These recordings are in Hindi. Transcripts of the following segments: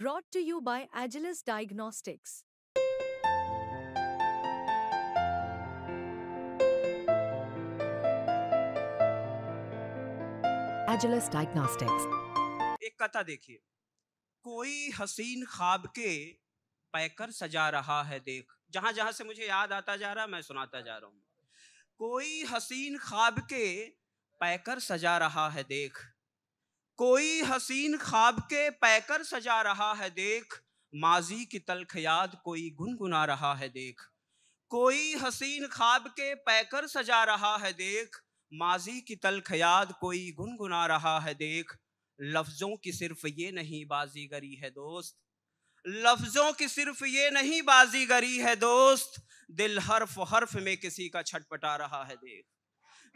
brought to you by Agilis Diagnostics. Agilis Diagnostics. एक कथा देखिए कोई हसीन खाब के पैकर सजा रहा है देख जहां जहां से मुझे याद आता जा रहा मैं सुनाता जा रहा हूं कोई हसीन खाब के पैकर सजा रहा है देख कोई हसीन खाब के पैकर सजा रहा है देख माजी की तलख याद कोई गुनगुना रहा है देख कोई हसीन खाब के पैकर सजा रहा है देख माजी की तलख याद कोई गुनगुना रहा है देख लफ्ज़ों की सिर्फ ये नहीं बाजीगरी है दोस्त लफ्ज़ों की सिर्फ ये नहीं बाजीगरी है दोस्त दिल हर्फ हर्फ में किसी का छटपटा रहा है देख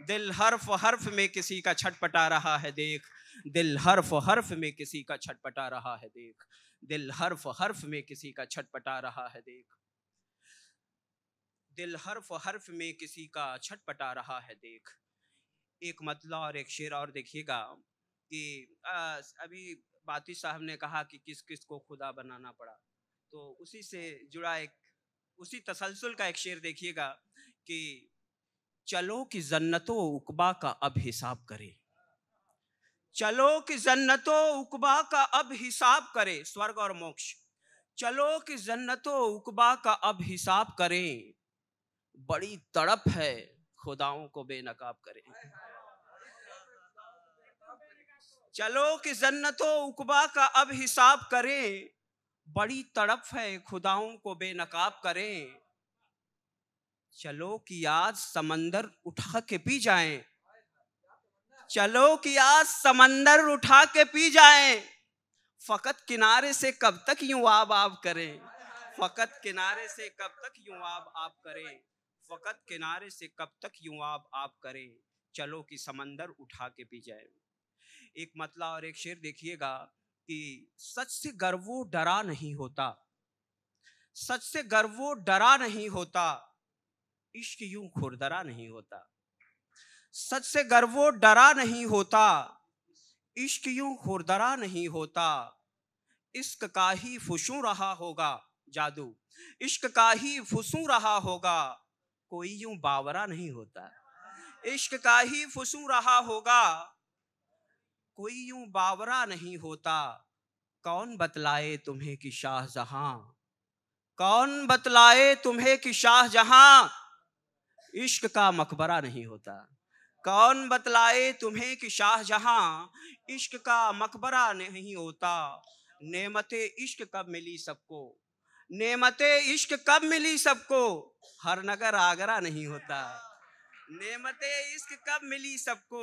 दिल हर्फ हर्फ में किसी का छटपटा रहा है देख दिल हर्फ हर्फ में किसी का छटपटा रहा है देख दिल हर्फ हर्फ में किसी का छटपटा रहा है देख दिल हर्फ हर्फ में किसी का छटपटा रहा है देख एक मतला और एक शेर और देखिएगा कि अभी बाती साहब ने कहा कि किस किस को खुदा बनाना पड़ा तो उसी से जुड़ा एक उसी तसलसल का एक शेर देखिएगा कि चलो कि जन्नतो उकबा का अब हिसाब करे चलो कि जन्नतो उकबा का अब हिसाब करे स्वर्ग और मोक्ष चलो कि जन्नतो उकबा का अब हिसाब करें बड़ी तड़प है खुदाओं को बेनकाब करें चलो कि जन्नतो उकबा का अब हिसाब करें बड़ी तड़प है खुदाओं को बेनकाब करें चलो कि आज समंदर उठा के पी जाएं चलो कि आज समंदर उठा के पी जाएं फकत किनारे से कब तक यूं आब आब करें फकत किनारे से कब तक यूं आब आब करें फकत किनारे से कब तक यूं आब आब करें चलो कि समंदर उठा के पी जाए एक मतला और एक शेर देखिएगा कि सच से गर्वो डरा नहीं होता सच से गर्वो डरा नहीं होता इश्क यूं खुरदरा नहीं होता सच से गर्वो डरा नहीं होता इश्क यूं खुरदरा नहीं होता इश्क का ही फुसू रहा होगा जादू इश्क का ही फुसू रहा होगा कोई यूं बावरा नहीं होता इश्क का ही फुसू रहा होगा कोई यूं बावरा नहीं होता कौन बतलाए तुम्हें कि शाहजहां कौन बतलाए तुम्हें कि शाहजहां इश्क का मकबरा नहीं होता कौन बतलाए तुम्हें कि शाहजहां इश्क का मकबरा नहीं होता नेमतें इश्क कब मिली सबको नेमतें इश्क कब मिली सबको हर नगर आगरा नहीं होता नेमतें इश्क कब मिली सबको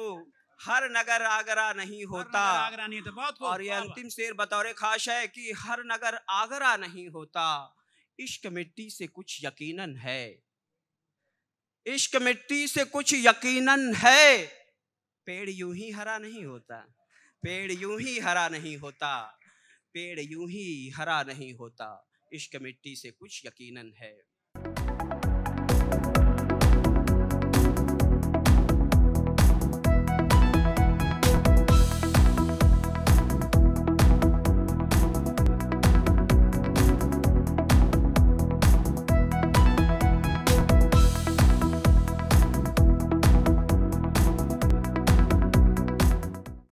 हर नगर आगरा नहीं होता आगरा नहीं होता बहुत और ये अंतिम शेर बतौर खास है कि हर नगर आगरा नहीं होता इश्क मिट्टी से कुछ यकीनन है इश्क मिट्टी से कुछ यकीनन है पेड़ यूं ही हरा नहीं होता पेड़ यूं ही हरा नहीं होता पेड़ यूं ही हरा नहीं होता इश्क मिट्टी से कुछ यकीनन है